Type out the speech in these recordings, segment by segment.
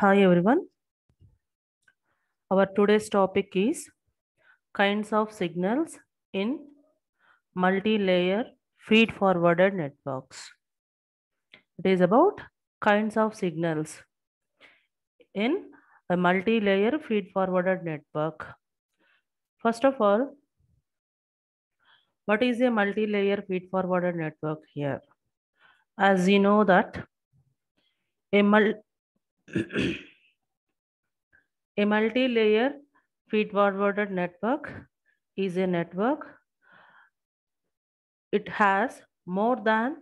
Hi everyone. Our today's topic is kinds of signals in multi-layer feed-forwarded networks. It is about kinds of signals in a multi-layer feed-forwarded network. First of all, what is a multi-layer feed-forwarded network here? As you know that a, mul a multi-layer feed-forwarded network is a network. It has more than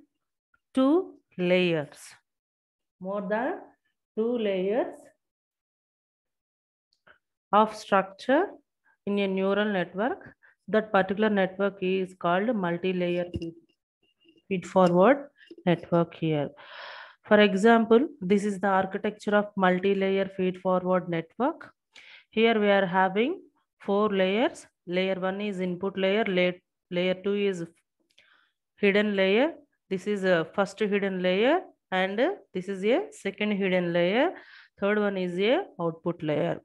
two layers. More than two layers of structure in a neural network. That particular network is called multi-layer feed-forward network here. For example, this is the architecture of multi-layer feed-forward network. Here we are having four layers. Layer one is input layer, layer, two is hidden layer. This is a first hidden layer and this is a second hidden layer. Third one is a output layer.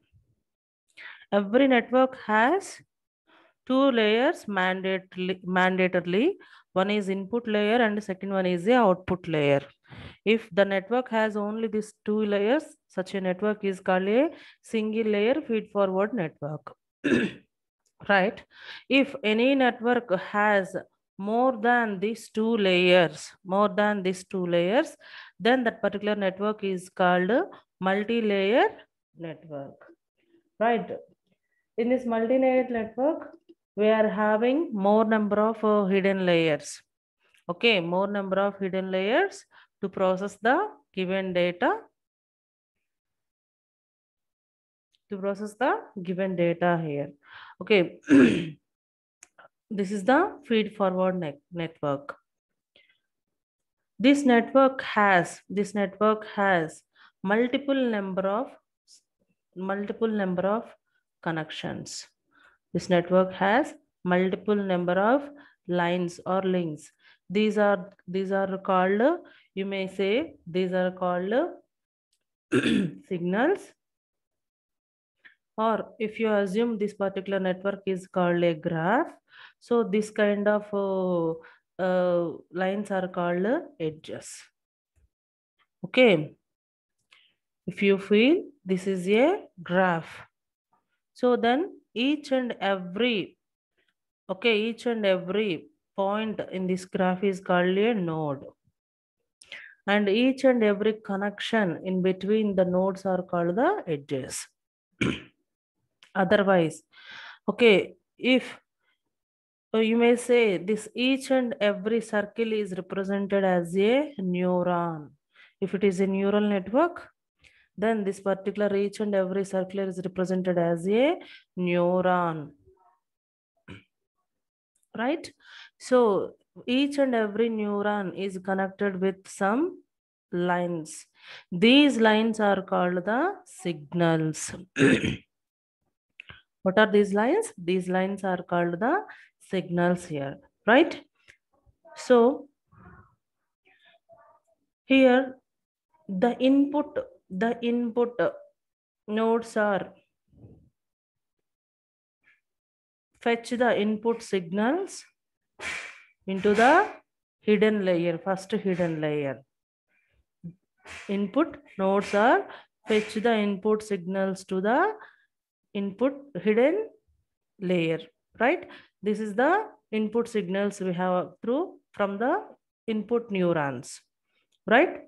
Every network has two layers mandatorily, One is input layer and second one is the output layer. If the network has only these two layers, such a network is called a single layer feed forward network. right? If any network has more than these two layers, more than these two layers, then that particular network is called multi-layer network. Right? In this multi-layered network, we are having more number of uh, hidden layers okay more number of hidden layers to process the given data to process the given data here okay this is the feed forward ne network this network has this network has multiple number of multiple number of connections this network has multiple number of lines or links these are these are called you may say these are called signals. Or if you assume this particular network is called a graph, so this kind of uh, uh, lines are called edges. Okay. If you feel this is a graph, so then each and every, okay, each and every point in this graph is called a node and each and every connection in between the nodes are called the edges. Otherwise, okay, if you may say this each and every circle is represented as a neuron. If it is a neural network, then this particular each and every circle is represented as a neuron right so each and every neuron is connected with some lines. These lines are called the signals. what are these lines? These lines are called the signals here, right? So here the input, the input nodes are fetch the input signals into the hidden layer, first hidden layer. Input nodes are fetch the input signals to the input hidden layer, right? This is the input signals we have through from the input neurons, right?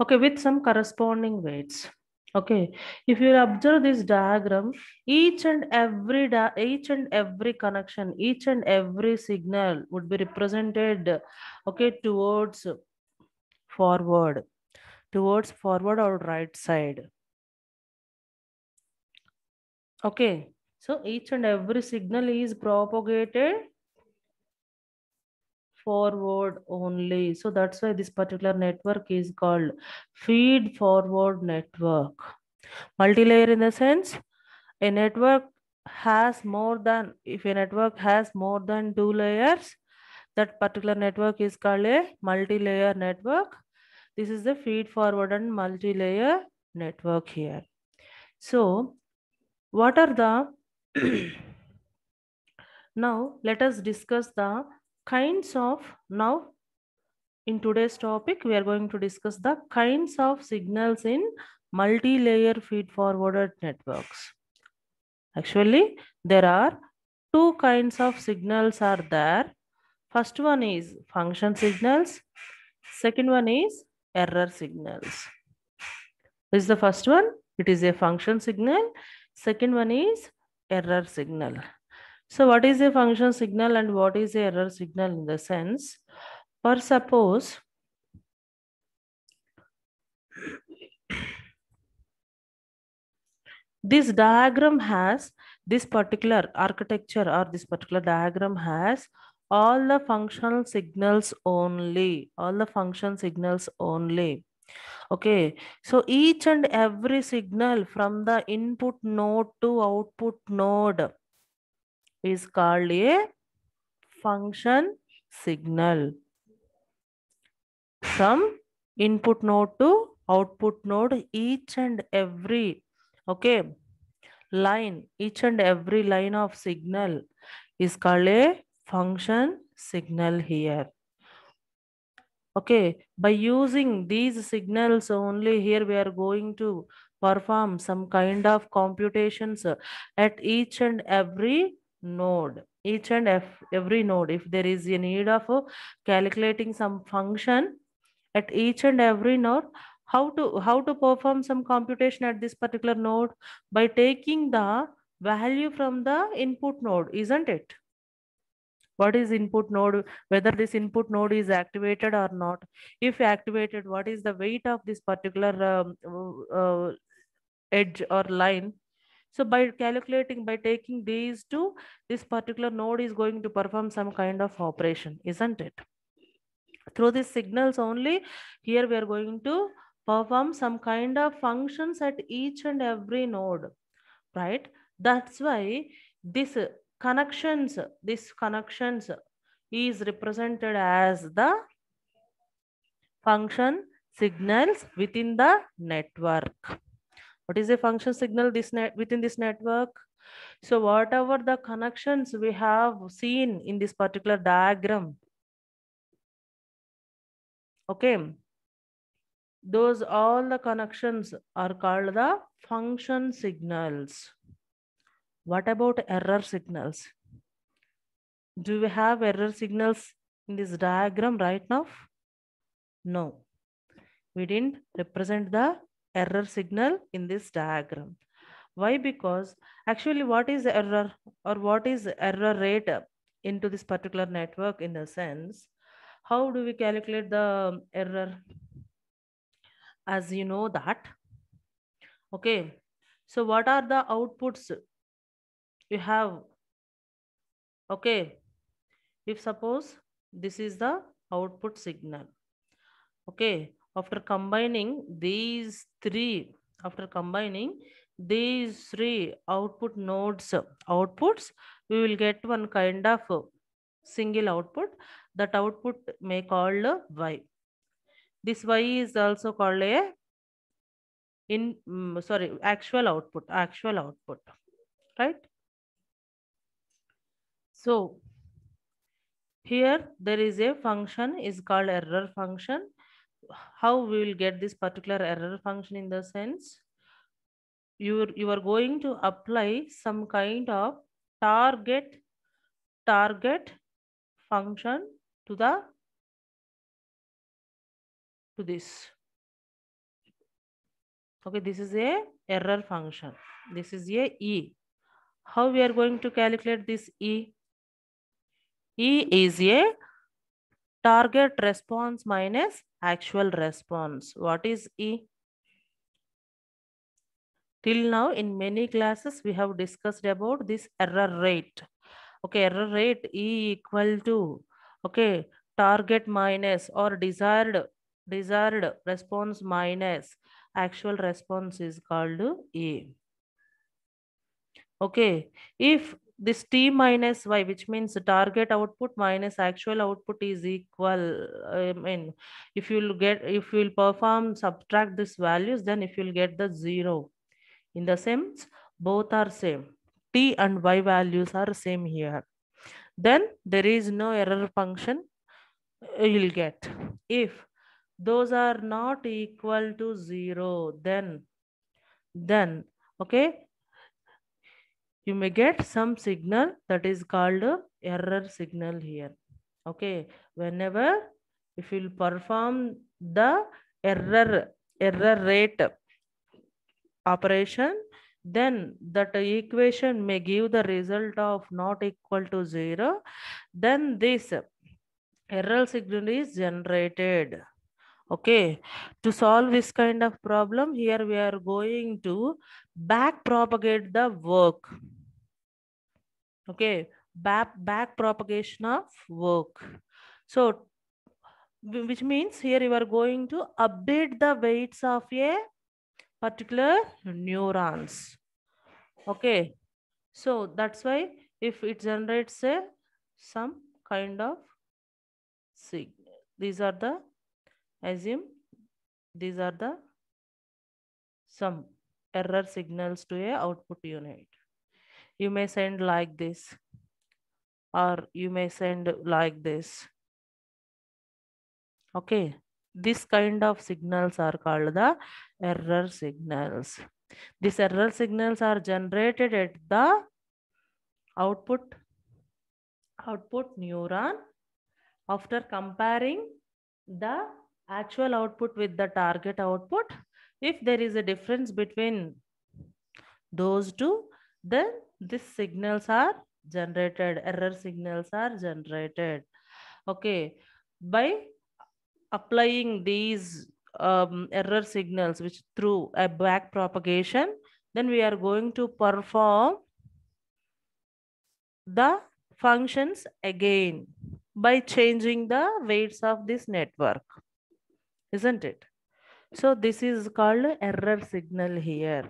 Okay, with some corresponding weights okay if you observe this diagram each and every each and every connection each and every signal would be represented okay towards forward towards forward or right side okay so each and every signal is propagated forward only. So that's why this particular network is called feed forward network. Multilayer in the sense a network has more than, if a network has more than two layers, that particular network is called a multi-layer network. This is the feed forward and multi-layer network here. So what are the, now let us discuss the kinds of now in today's topic we are going to discuss the kinds of signals in multi-layer feed forwarded networks actually there are two kinds of signals are there first one is function signals second one is error signals this is the first one it is a function signal second one is error signal so what is a function signal and what is a error signal in the sense? For suppose this diagram has this particular architecture or this particular diagram has all the functional signals only all the function signals only okay so each and every signal from the input node to output node is called a function signal. From input node to output node, each and every, okay, line, each and every line of signal is called a function signal here. Okay, by using these signals only here we are going to perform some kind of computations at each and every node each and every node if there is a need of calculating some function at each and every node how to how to perform some computation at this particular node by taking the value from the input node isn't it what is input node whether this input node is activated or not if activated what is the weight of this particular um, uh, edge or line so by calculating, by taking these two, this particular node is going to perform some kind of operation, isn't it? Through these signals only, here we are going to perform some kind of functions at each and every node, right? That's why this connections, this connections is represented as the function signals within the network. What is a function signal this net within this network? So whatever the connections we have seen in this particular diagram, okay, those all the connections are called the function signals. What about error signals? Do we have error signals in this diagram right now? No, we didn't represent the error signal in this diagram. Why? Because actually what is error or what is error rate into this particular network in the sense, how do we calculate the error? As you know that, okay, so what are the outputs you have? Okay, if suppose this is the output signal, okay, after combining these three after combining these three output nodes outputs we will get one kind of single output that output may called y this y is also called a in mm, sorry actual output actual output right so here there is a function is called error function how we will get this particular error function in the sense you are, you are going to apply some kind of target target function to the to this okay this is a error function this is a e how we are going to calculate this e e is a target response minus actual response. What is E? Till now in many classes we have discussed about this error rate. Okay, error rate E equal to, okay, target minus or desired, desired response minus actual response is called E. Okay, if this t minus y which means target output minus actual output is equal i mean if you'll get if you'll perform subtract these values then if you'll get the zero in the sense both are same t and y values are same here then there is no error function you'll get if those are not equal to zero then then okay you may get some signal that is called error signal here. Okay, whenever if you perform the error, error rate operation, then that equation may give the result of not equal to zero, then this error signal is generated. Okay, to solve this kind of problem, here we are going to back propagate the work okay back, back propagation of work so which means here you are going to update the weights of a particular neurons okay so that's why if it generates a some kind of signal these are the assume these are the some error signals to a output unit you may send like this or you may send like this okay this kind of signals are called the error signals these error signals are generated at the output output neuron after comparing the actual output with the target output if there is a difference between those two then these signals are generated, error signals are generated. Okay, by applying these um, error signals which through a back propagation, then we are going to perform the functions again by changing the weights of this network, isn't it? So this is called error signal here.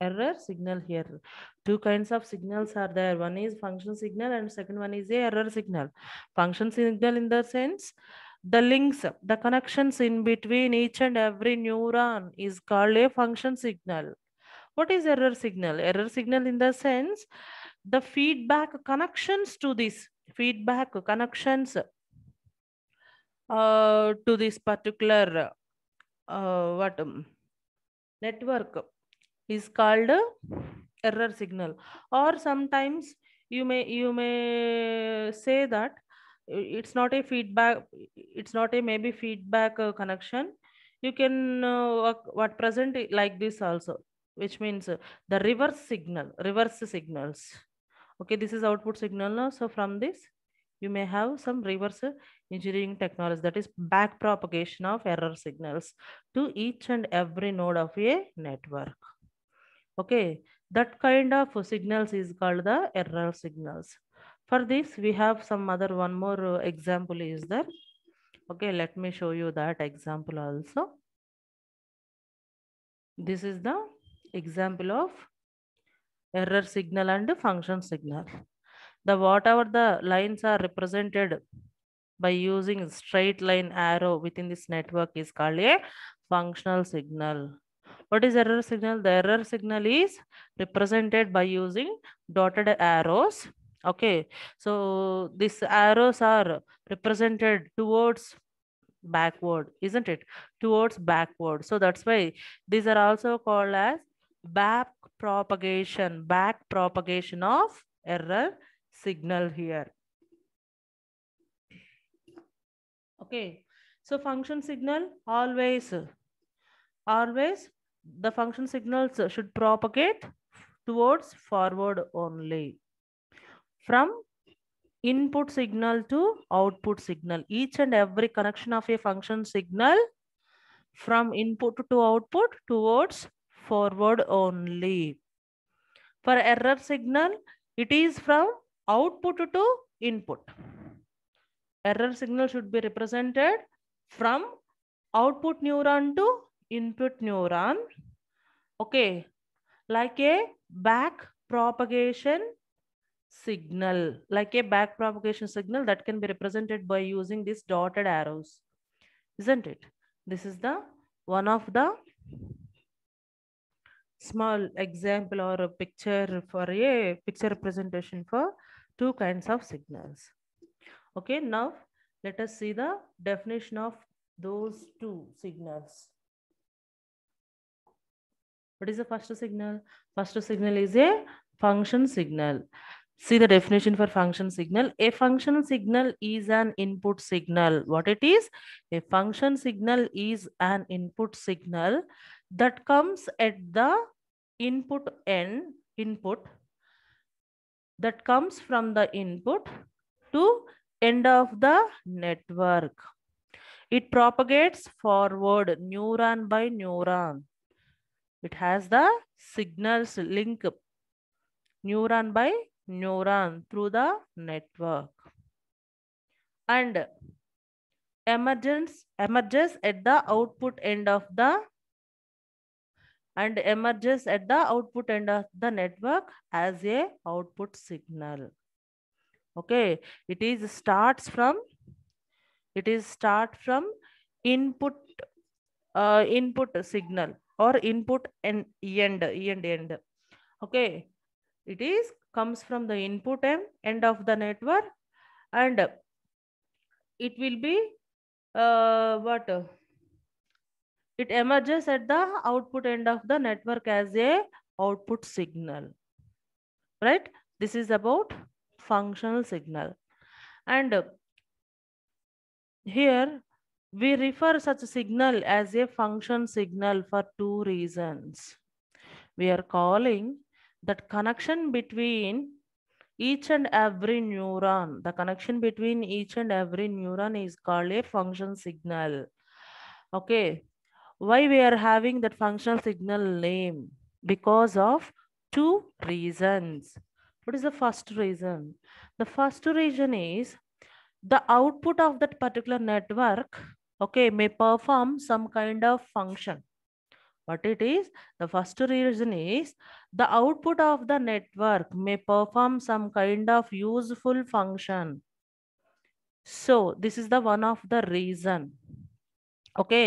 Error signal here two kinds of signals are there one is function signal and second one is a error signal function signal in the sense the links the connections in between each and every neuron is called a function signal what is error signal error signal in the sense the feedback connections to this feedback connections uh, to this particular uh, what um, network is called error signal or sometimes you may you may say that uh, it's not a feedback it's not a maybe feedback uh, connection you can uh, uh what present like this also which means uh, the reverse signal reverse signals okay this is output signal now so from this you may have some reverse engineering technology that is back propagation of error signals to each and every node of a network okay that kind of signals is called the error signals. For this, we have some other one more uh, example is there. Okay, let me show you that example also. This is the example of error signal and function signal. The whatever the lines are represented by using straight line arrow within this network is called a functional signal. What is error signal? The error signal is represented by using dotted arrows. Okay, so these arrows are represented towards backward, isn't it? Towards backward. So that's why these are also called as back propagation, back propagation of error signal here. Okay, so function signal always always the function signals should propagate towards forward only from input signal to output signal each and every connection of a function signal from input to output towards forward only for error signal it is from output to input error signal should be represented from output neuron to input neuron. Okay, like a back propagation signal, like a back propagation signal that can be represented by using these dotted arrows, isn't it? This is the one of the small example or a picture for a picture representation for two kinds of signals. Okay, now let us see the definition of those two signals. What is a first signal? First signal is a function signal. See the definition for function signal. A function signal is an input signal. What it is? A function signal is an input signal that comes at the input end, input, that comes from the input to end of the network. It propagates forward neuron by neuron. It has the signals link neuron by neuron through the network. And emergence emerges at the output end of the and emerges at the output end of the network as a output signal okay it is starts from it is start from input uh, input signal or input and end end end okay it is comes from the input end, end of the network and it will be uh, what it emerges at the output end of the network as a output signal right this is about functional signal and here we refer such a signal as a function signal for two reasons. We are calling that connection between each and every neuron, the connection between each and every neuron is called a function signal. Okay, why we are having that functional signal name? Because of two reasons. What is the first reason? The first reason is the output of that particular network okay may perform some kind of function what it is the first reason is the output of the network may perform some kind of useful function so this is the one of the reason okay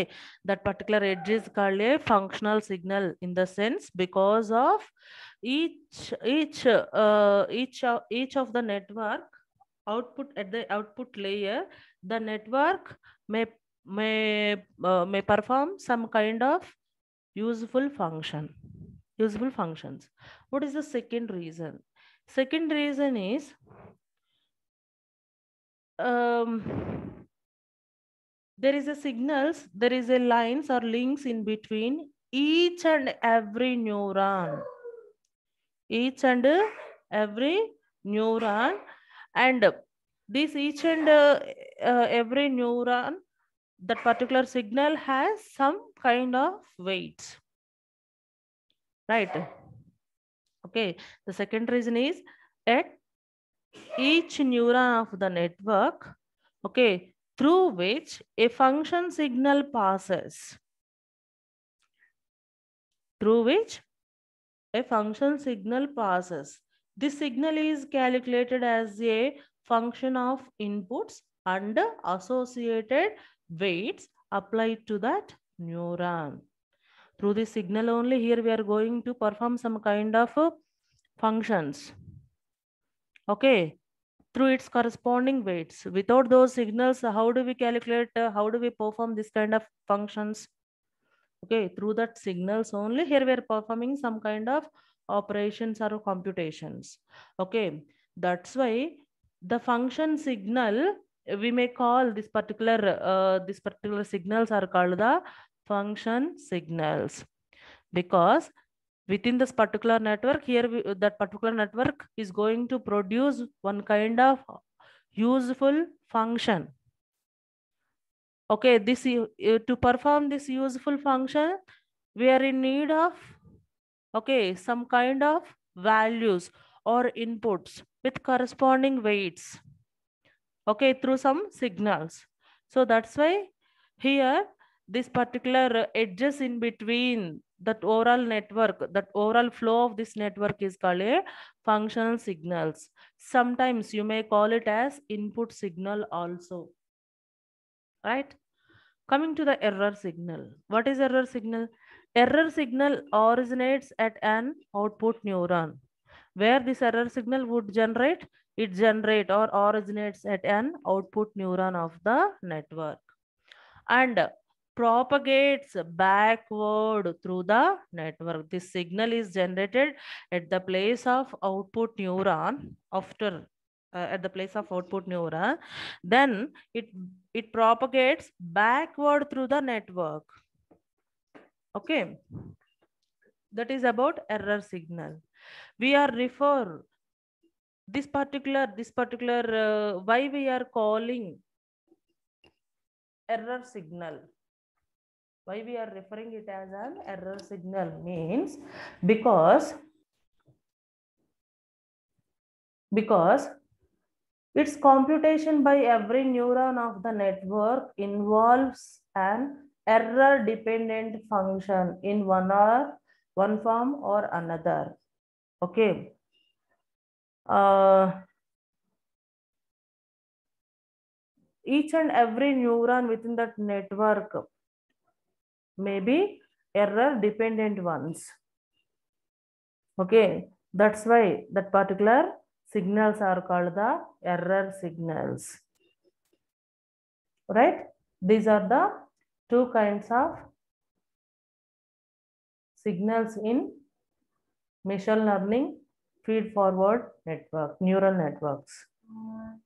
that particular edge is called a functional signal in the sense because of each each uh, each of each of the network output at the output layer the network may may uh, may perform some kind of useful function useful functions what is the second reason second reason is um, there is a signals there is a lines or links in between each and every neuron each and every neuron and this each and uh, uh, every neuron that particular signal has some kind of weight. Right. Okay. The second reason is at each neuron of the network, okay, through which a function signal passes. Through which a function signal passes. This signal is calculated as a function of inputs and associated weights applied to that neuron. Through the signal only here we are going to perform some kind of uh, functions. Okay, through its corresponding weights. Without those signals, how do we calculate, uh, how do we perform this kind of functions? Okay, through that signals only, here we are performing some kind of operations or computations. Okay, that's why the function signal we may call this particular uh, this particular signals are called the function signals because within this particular network here we, that particular network is going to produce one kind of useful function okay this uh, to perform this useful function we are in need of okay some kind of values or inputs with corresponding weights okay, through some signals. So that's why here this particular edges in between that overall network, that overall flow of this network is called a functional signals. Sometimes you may call it as input signal also, right? Coming to the error signal. What is error signal? Error signal originates at an output neuron where this error signal would generate it generates or originates at an output neuron of the network and propagates backward through the network. This signal is generated at the place of output neuron after uh, at the place of output neuron. Then it, it propagates backward through the network. Okay. That is about error signal. We are refer this particular this particular uh, why we are calling error signal why we are referring it as an error signal means because because its computation by every neuron of the network involves an error dependent function in one or one form or another okay uh, each and every neuron within that network may be error dependent ones. Okay, that's why that particular signals are called the error signals. Right? These are the two kinds of signals in machine learning feed forward network, neural networks. Uh,